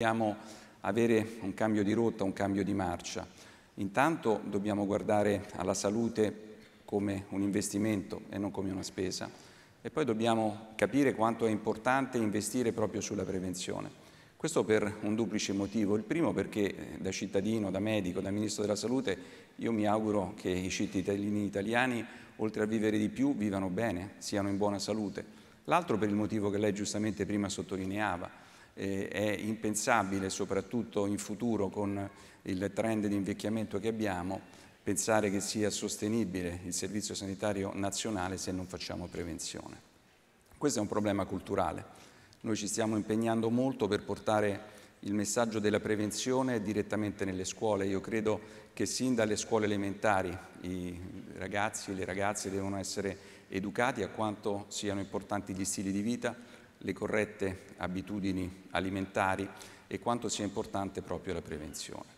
Dobbiamo avere un cambio di rotta, un cambio di marcia. Intanto dobbiamo guardare alla salute come un investimento e non come una spesa e poi dobbiamo capire quanto è importante investire proprio sulla prevenzione. Questo per un duplice motivo. Il primo perché eh, da cittadino, da medico, da ministro della salute, io mi auguro che i cittadini italiani, oltre a vivere di più, vivano bene, siano in buona salute. L'altro per il motivo che lei giustamente prima sottolineava, eh, è impensabile, soprattutto in futuro con il trend di invecchiamento che abbiamo, pensare che sia sostenibile il servizio sanitario nazionale se non facciamo prevenzione. Questo è un problema culturale. Noi ci stiamo impegnando molto per portare il messaggio della prevenzione direttamente nelle scuole. Io credo che sin dalle scuole elementari i ragazzi e le ragazze devono essere educati a quanto siano importanti gli stili di vita, le corrette abitudini alimentari e quanto sia importante proprio la prevenzione.